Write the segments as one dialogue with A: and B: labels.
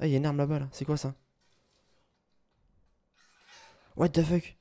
A: Ah, il y a une arme là-bas, là. C'est quoi ça What the fuck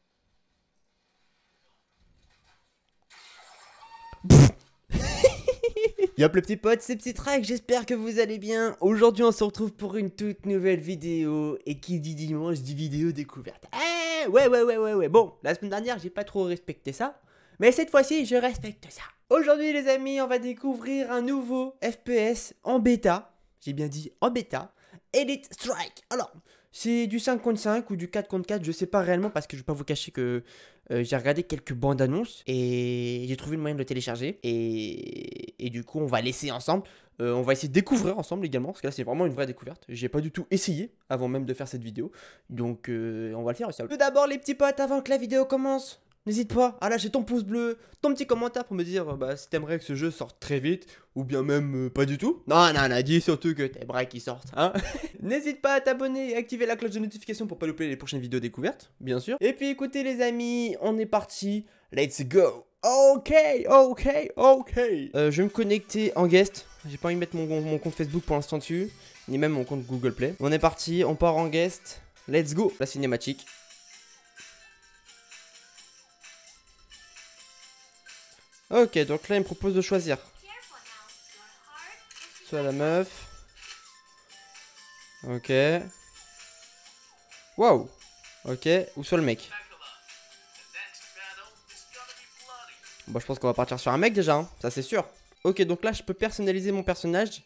A: Yop le petit potes, c'est Petit Track, j'espère que vous allez bien. Aujourd'hui, on se retrouve pour une toute nouvelle vidéo. Et qui dit dimanche dit vidéo découverte. Eh Ouais, ouais, ouais, ouais, ouais. Bon, la semaine dernière, j'ai pas trop respecté ça. Mais cette fois-ci, je respecte ça. Aujourd'hui, les amis, on va découvrir un nouveau FPS en bêta. J'ai bien dit en bêta. Elite Strike. Alors, c'est du 5 contre 5 ou du 4 contre 4, je sais pas réellement parce que je vais pas vous cacher que euh, j'ai regardé quelques bandes annonces et j'ai trouvé le moyen de le télécharger. Et, du coup, on va laisser ensemble. Euh, on va essayer de découvrir ensemble également parce que là, c'est vraiment une vraie découverte. J'ai pas du tout essayé avant même de faire cette vidéo. Donc, euh, on va le faire Tout d'abord, les petits potes, avant que la vidéo commence, N'hésite pas à lâcher ton pouce bleu, ton petit commentaire pour me dire euh, bah, si t'aimerais que ce jeu sorte très vite ou bien même euh, pas du tout. Non, non, non, dis surtout que t'aimerais qu'il sorte. Hein N'hésite pas à t'abonner et activer la cloche de notification pour pas louper les prochaines vidéos découvertes, bien sûr. Et puis écoutez les amis, on est parti, let's go Ok, ok, ok euh, Je vais me connecter en guest, j'ai pas envie de mettre mon, mon compte Facebook pour l'instant dessus, ni même mon compte Google Play. On est parti, on part en guest, let's go La cinématique Ok, donc là, il me propose de choisir. Soit la meuf. Ok. Waouh. Ok, ou soit le mec. Bon, je pense qu'on va partir sur un mec déjà, hein. ça c'est sûr. Ok, donc là, je peux personnaliser mon personnage.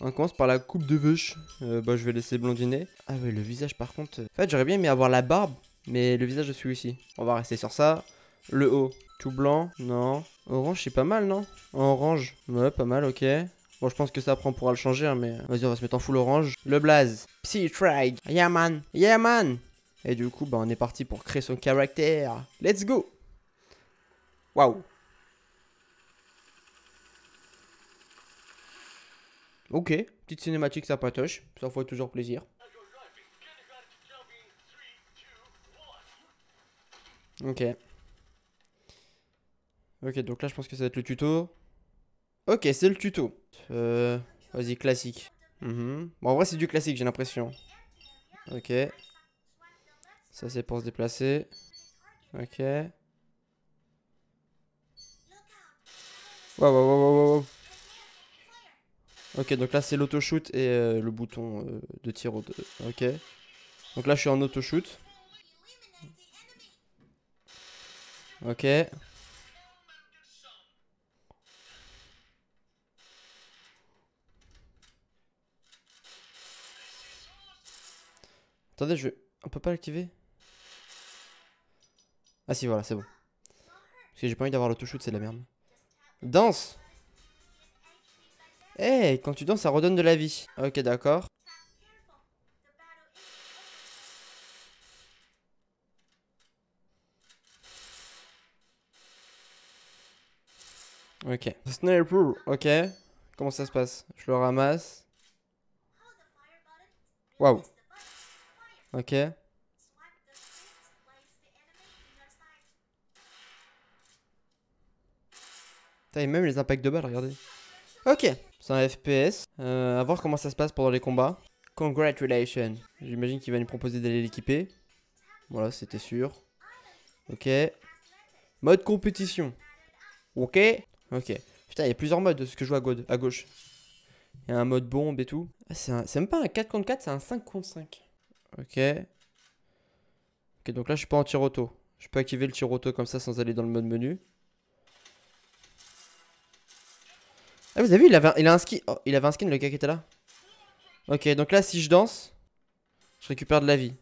A: On commence par la coupe de vache euh, bah, je vais laisser blondiner. Ah oui, le visage, par contre... Euh, en fait, j'aurais bien aimé avoir la barbe, mais le visage de celui-ci. On va rester sur ça. Le haut, tout blanc. Non. Orange, c'est pas mal, non Orange. Ouais, pas mal, ok. Bon, je pense que ça après on pourra le changer, hein, mais vas-y, on va se mettre en full orange. Le blaze. Psy Trag. Yaman man. Et du coup, bah, on est parti pour créer son caractère. Let's go. Waouh. Ok, petite cinématique ça patoche, ça fait toujours plaisir. Ok. Ok, donc là, je pense que ça va être le tuto. Ok, c'est le tuto. Euh, Vas-y, classique. Mhm. Bon, en vrai, c'est du classique, j'ai l'impression. Ok. Ça, c'est pour se déplacer. Ok. Wow wow wow wow Wow. Ok, donc là, c'est l'auto-shoot et euh, le bouton euh, de tir. 2. Ok. Donc là, je suis en auto-shoot. Ok. Attendez, je... On peut pas l'activer Ah si, voilà, c'est bon. Parce que j'ai pas envie d'avoir l'auto-shoot, c'est de la merde. Danse Eh, quand tu danses, ça redonne de la vie. Ok, d'accord. Ok. Sniper, ok. Comment ça se passe Je le ramasse. Waouh. Ok. a même les impacts de balles, regardez. Ok, c'est un FPS. A euh, à voir comment ça se passe pendant les combats. Congratulations. J'imagine qu'il va nous proposer d'aller l'équiper. Voilà, c'était sûr. Ok. Mode compétition. Ok. Ok. Putain, il y a plusieurs modes de ce que je joue à, gauche. Il y a un mode bombe et tout. Ah, c'est même pas un 4 contre 4, c'est un 5 contre 5. Ok. Ok, donc là, je suis pas en tir auto. Je peux activer le tir auto comme ça sans aller dans le mode menu. Ah, vous avez vu, il avait, a un skin. Oh, il avait un skin, le gars qui était là. Ok, donc là, si je danse, je récupère de la vie.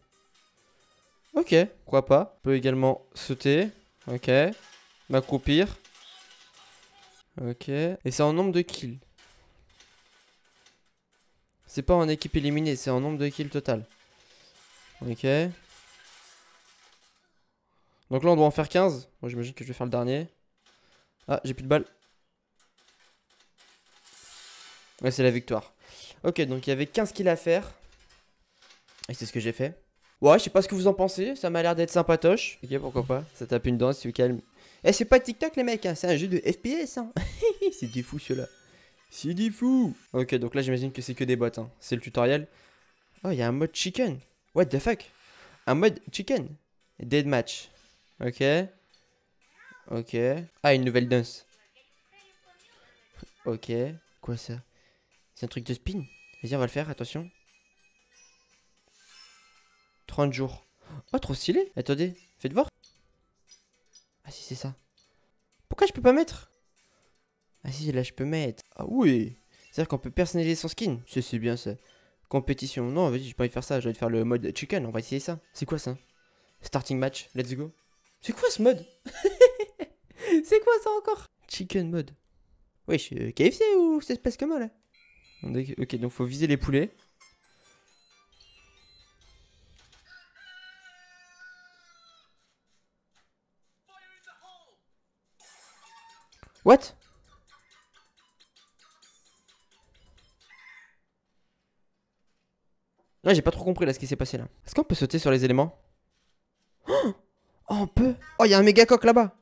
A: Ok, pourquoi pas. Je peux également sauter. Ok. M'accroupir. Ok. Et c'est en nombre de kills. C'est pas en équipe éliminée, c'est en nombre de kills total. Ok. Donc là, on doit en faire 15. Moi, j'imagine que je vais faire le dernier. Ah, j'ai plus de balles. Ouais, c'est la victoire. Ok, donc il y avait 15 kills à faire. Et c'est ce que j'ai fait. Ouais, je sais pas ce que vous en pensez. Ça m'a l'air d'être sympatoche. Ok, pourquoi pas. Ça tape une danse, tu calme. Eh, c'est pas TikTok, les mecs. Hein. C'est un jeu de FPS. Hein. c'est des fous, ceux-là. C'est des fous. Ok, donc là, j'imagine que c'est que des bottes Hein. C'est le tutoriel. Oh, il y a un mode chicken. What the fuck Un mode chicken. Dead match. Ok. Ok. Ah, une nouvelle danse. Ok. Quoi ça C'est un truc de spin Vas-y, on va le faire, attention. 30 jours. Oh, trop stylé Attendez, faites voir. Ah si, c'est ça. Pourquoi je peux pas mettre Ah si, là, je peux mettre. Ah oui C'est-à-dire qu'on peut personnaliser son skin. C'est bien ça. Compétition. Non, vas-y, j'ai pas envie de faire ça. je vais faire le mode chicken. On va essayer ça. C'est quoi ça Starting match. Let's go. C'est quoi ce mode C'est quoi ça encore Chicken mode. Wesh, suis euh, KFC ou c'est ce passe comment là Ok, donc faut viser les poulets. What Ah, j'ai pas trop compris là ce qui s'est passé là. Est-ce qu'on peut sauter sur les éléments oh, on peut Oh, il y a un méga coq là-bas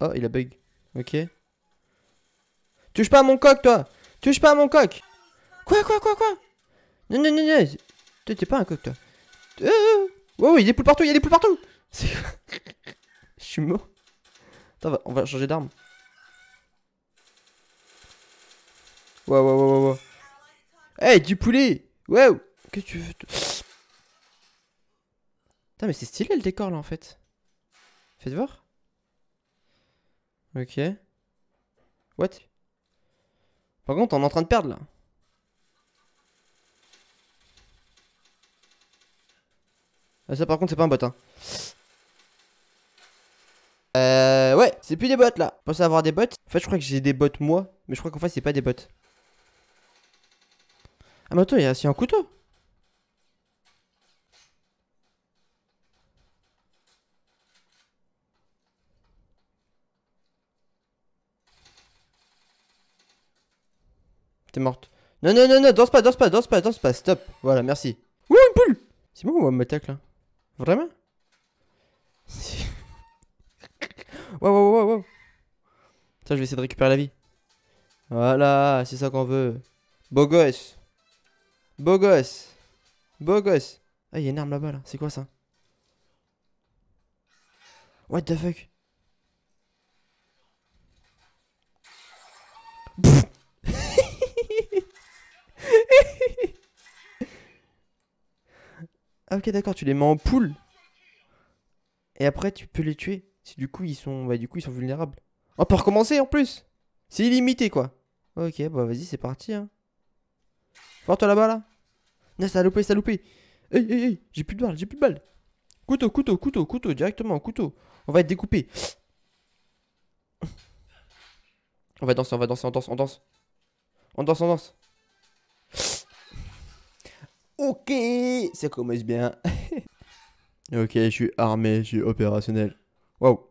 A: Oh, il a bug. Ok. Touche pas à mon coq, toi Touche pas à mon coq Quoi, quoi, quoi, quoi Non, non, non, non Toi, t'es pas un coq, toi euh, Oh, il y a des poules partout, il y a des poules partout Je suis mort on va changer d'arme. ouais ouais ouais ouais. Hey, du poulet Wow Qu'est-ce que tu veux Putain, mais c'est stylé le décor là en fait. Faites voir. Ok. What Par contre, on est en train de perdre là. Ah, ça par contre, c'est pas un bot. Hein. Euh, ouais, c'est plus des bottes là. Je pensais avoir des bottes. En fait, je crois que j'ai des bottes moi, mais je crois qu'en fait, c'est pas des bottes. Ah, mais attends, il y a aussi un couteau. T'es morte. Non, non, non, non, danse pas, danse pas, danse pas, danse pas, stop. Voilà, merci. Ouh, une poule C'est bon ou on m'attaque là Vraiment Wow, wow, wow, wow. Ça, je vais essayer de récupérer la vie. Voilà, c'est ça qu'on veut. Beau gosse. Beau gosse. Beau gosse. Ah, il y a une arme là-bas, là. C'est quoi ça What the fuck ah, ok d'accord, tu les mets en poule. Et après tu peux les tuer. Si du coup ils sont, bah, du coup ils sont vulnérables. On oh, peut recommencer en plus. C'est illimité quoi. Ok, bah vas-y, c'est parti. Hein. Fort toi là-bas là. Non, ça a loupé, ça a loupé. Hey, hey, hey, j'ai plus de balles, j'ai plus de balles. Couteau, couteau, couteau, couteau, directement, couteau. On va être découpé. on va danser, on va danser, on danse, on danse. On danse, on danse. ok, ça commence bien. ok, je suis armé, je suis opérationnel. Wow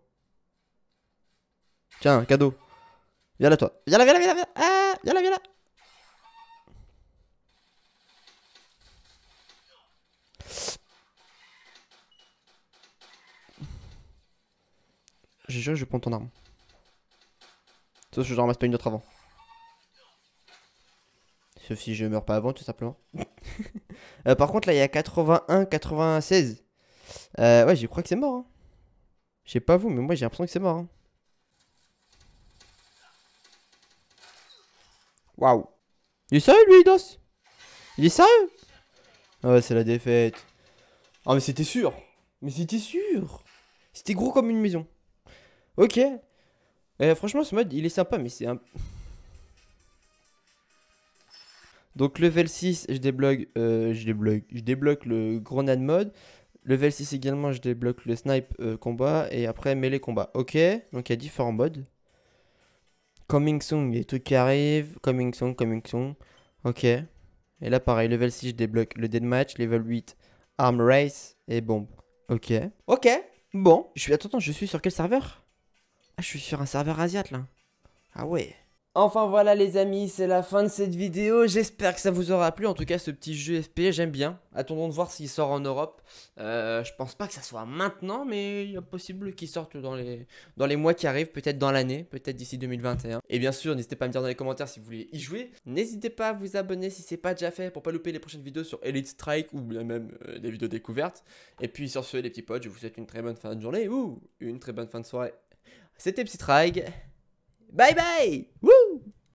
A: Tiens, un cadeau. Viens là, toi. Viens là, viens là, viens là, viens là. Ah, viens là, viens là. J'ai juré, je prendre ton arme. Sauf que j'en ramasse pas une autre avant. Sauf si je meurs pas avant, tout simplement. Euh, par contre, là, il y a 81, 96. Euh, ouais, je crois que c'est mort. Hein. Je sais pas vous, mais moi j'ai l'impression que c'est mort. Hein. Waouh. Il est sérieux lui, Dos. Il est sérieux ah Ouais, c'est la défaite. Ah, mais c'était sûr. Mais c'était sûr. C'était gros comme une maison. Ok. Eh, franchement, ce mode, il est sympa, mais c'est un... Donc level 6, je débloque, euh, je débloque, je débloque le grenade mode. Level 6 également, je débloque le snipe euh, combat et après mêlée combat. Ok, donc il y a différents modes. Coming soon, il y a trucs qui arrivent. Coming soon, coming soon. Ok. Et là, pareil, level 6, je débloque le match, Level 8, arm race et bombe. Ok. Ok, bon. Je suis... Attends, attends, je suis sur quel serveur Ah, je suis sur un serveur asiat là. Ah ouais. Enfin voilà les amis, c'est la fin de cette vidéo, j'espère que ça vous aura plu, en tout cas ce petit jeu FP, j'aime bien, attendons de voir s'il sort en Europe, euh, je pense pas que ça soit maintenant, mais il y a possible qu'il sorte dans les, dans les mois qui arrivent, peut-être dans l'année, peut-être d'ici 2021, et bien sûr n'hésitez pas à me dire dans les commentaires si vous voulez y jouer, n'hésitez pas à vous abonner si c'est pas déjà fait, pour pas louper les prochaines vidéos sur Elite Strike, ou même euh, des vidéos découvertes, et puis sur ce les petits potes, je vous souhaite une très bonne fin de journée, ou une très bonne fin de soirée, c'était Strike. Bye bye! Woo!